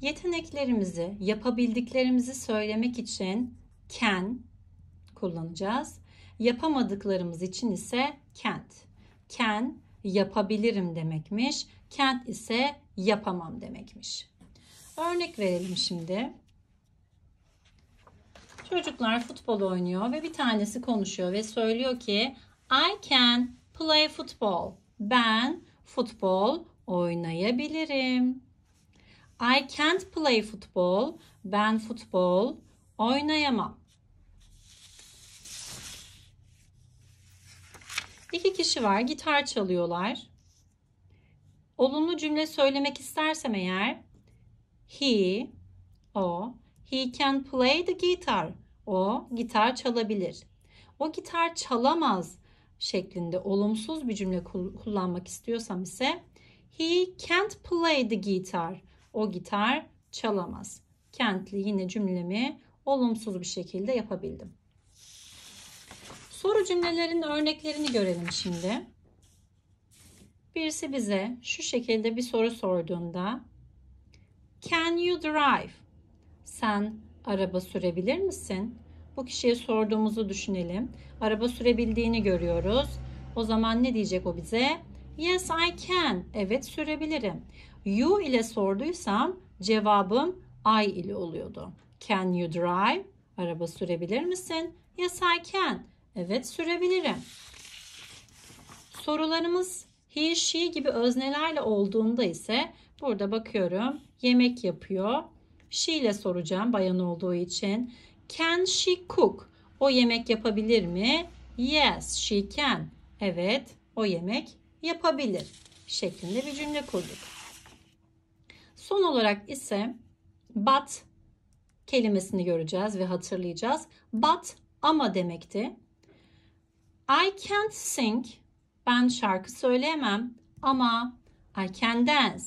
yeteneklerimizi, yapabildiklerimizi söylemek için can kullanacağız. Yapamadıklarımız için ise can't. Can yapabilirim demekmiş. Can't ise yapamam demekmiş. Örnek verelim şimdi. Çocuklar futbol oynuyor ve bir tanesi konuşuyor ve söylüyor ki I can play football. Ben futbol oynayabilirim. I can't play football. Ben futbol oynayamam. İki kişi var. Gitar çalıyorlar. Olumlu cümle söylemek istersem eğer he o he can play the guitar. O gitar çalabilir. O gitar çalamaz şeklinde olumsuz bir cümle kullanmak istiyorsam ise he can't play the guitar o gitar çalamaz. Kentli yine cümlemi olumsuz bir şekilde yapabildim. Soru cümlelerinin örneklerini görelim şimdi. Birisi bize şu şekilde bir soru sorduğunda Can you drive? Sen araba sürebilir misin? Bu kişiye sorduğumuzu düşünelim. Araba sürebildiğini görüyoruz. O zaman ne diyecek o bize? Yes I can. Evet sürebilirim you ile sorduysam cevabım I ile oluyordu. Can you drive? Araba sürebilir misin? Yes I can. Evet sürebilirim. Sorularımız he, she gibi öznelerle olduğunda ise burada bakıyorum yemek yapıyor. She ile soracağım bayan olduğu için. Can she cook? O yemek yapabilir mi? Yes, she can. Evet, o yemek yapabilir şeklinde bir cümle kurduk. Son olarak ise but kelimesini göreceğiz ve hatırlayacağız. But ama demekti. I can't sing. Ben şarkı söyleyemem ama I can dance.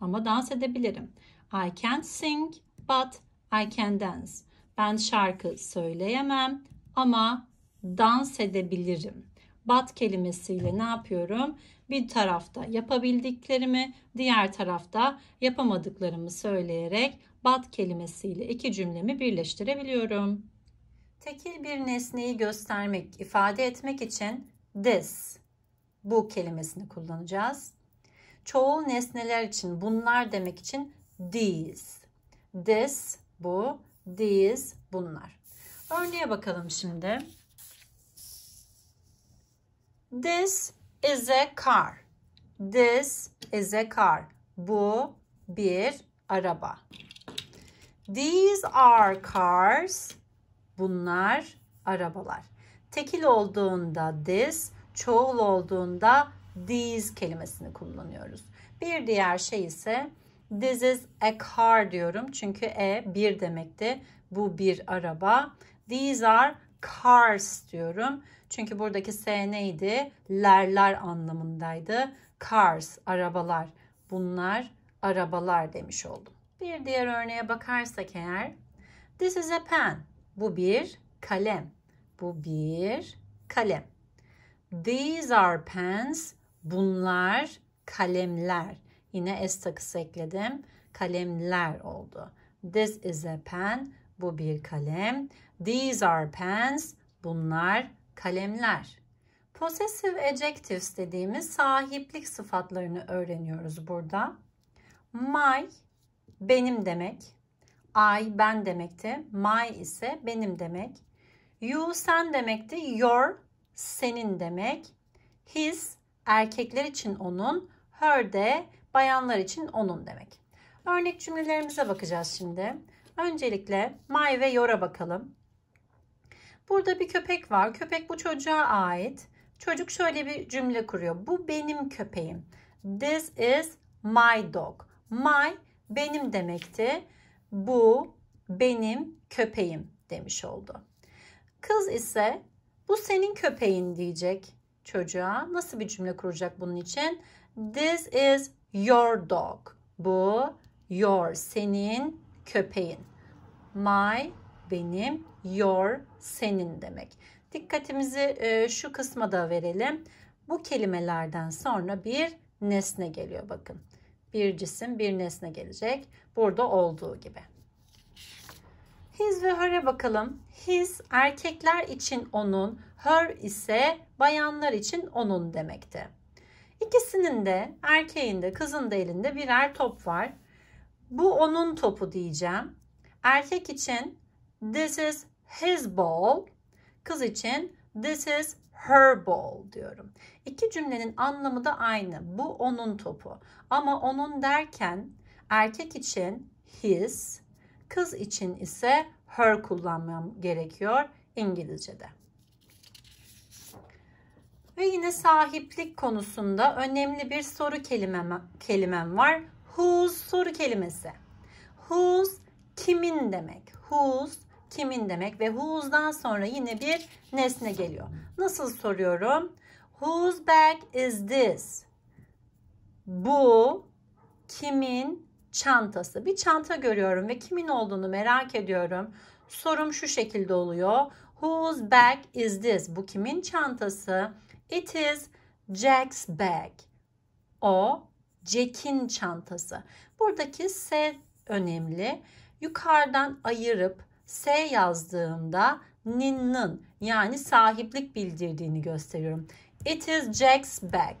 Ama dans edebilirim. I can't sing but I can dance. Ben şarkı söyleyemem ama dans edebilirim bat kelimesiyle ne yapıyorum? Bir tarafta yapabildiklerimi, diğer tarafta yapamadıklarımı söyleyerek bat kelimesiyle iki cümlemi birleştirebiliyorum. Tekil bir nesneyi göstermek, ifade etmek için this, bu kelimesini kullanacağız. Çoğul nesneler için bunlar demek için these. This, bu, these, bunlar. Örneğe bakalım şimdi. This is a car. This is a car. Bu bir araba. These are cars. Bunlar arabalar. Tekil olduğunda this, çoğul olduğunda these kelimesini kullanıyoruz. Bir diğer şey ise this is a car diyorum. Çünkü e bir demekti. Bu bir araba. These are cars diyorum. Çünkü buradaki S neydi? Lerler anlamındaydı. Cars, arabalar. Bunlar arabalar demiş oldum. Bir diğer örneğe bakarsak eğer. This is a pen. Bu bir kalem. Bu bir kalem. These are pens. Bunlar kalemler. Yine S takısı ekledim. Kalemler oldu. This is a pen. Bu bir kalem. These are pens. Bunlar kalemler. Possessive adjectives dediğimiz sahiplik sıfatlarını öğreniyoruz burada. My benim demek. I ben demekti. My ise benim demek. You sen demekti. Your senin demek. His erkekler için onun. Her de bayanlar için onun demek. Örnek cümlelerimize bakacağız şimdi. Öncelikle my ve your'a bakalım. Burada bir köpek var. Köpek bu çocuğa ait. Çocuk şöyle bir cümle kuruyor. Bu benim köpeğim. This is my dog. My benim demekti. Bu benim köpeğim demiş oldu. Kız ise bu senin köpeğin diyecek çocuğa. Nasıl bir cümle kuracak bunun için? This is your dog. Bu your senin köpeğin. My benim, your senin demek. Dikkatimizi e, şu kısma da verelim. Bu kelimelerden sonra bir nesne geliyor bakın. Bir cisim bir nesne gelecek. Burada olduğu gibi. His ve her'e bakalım. His erkekler için onun, her ise bayanlar için onun demekti. İkisinin de erkeğin de kızın da elinde birer top var. Bu onun topu diyeceğim. Erkek için This is his ball. Kız için this is her ball diyorum. İki cümlenin anlamı da aynı. Bu onun topu. Ama onun derken erkek için his, kız için ise her kullanmam gerekiyor İngilizce'de. Ve yine sahiplik konusunda önemli bir soru kelimem, kelimem var. Whose soru kelimesi. Whose kimin demek. Whose kimin demek ve whose'dan sonra yine bir nesne geliyor. Nasıl soruyorum? Whose bag is this? Bu kimin çantası? Bir çanta görüyorum ve kimin olduğunu merak ediyorum. Sorum şu şekilde oluyor. Whose bag is this? Bu kimin çantası? It is Jack's bag. O Jack'in çantası. Buradaki S önemli. Yukarıdan ayırıp S yazdığımda Nin'nin yani sahiplik bildirdiğini gösteriyorum. It is Jack's bag.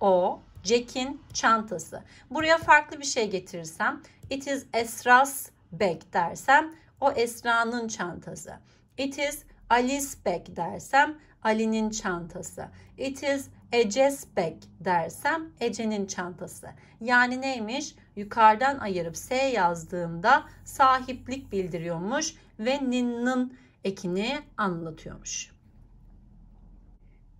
O Jack'in çantası. Buraya farklı bir şey getirirsem it is Esra's bag dersem o Esra'nın çantası. It is Alice bag dersem Ali'nin çantası. It is Ece's bag dersem Ece'nin çantası. Yani neymiş? yukarıdan ayırıp S yazdığımda sahiplik bildiriyormuş ve nin'ın ekini anlatıyormuş.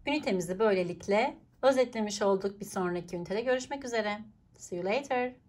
Ünitemizi böylelikle özetlemiş olduk. Bir sonraki ünitede görüşmek üzere. See you later.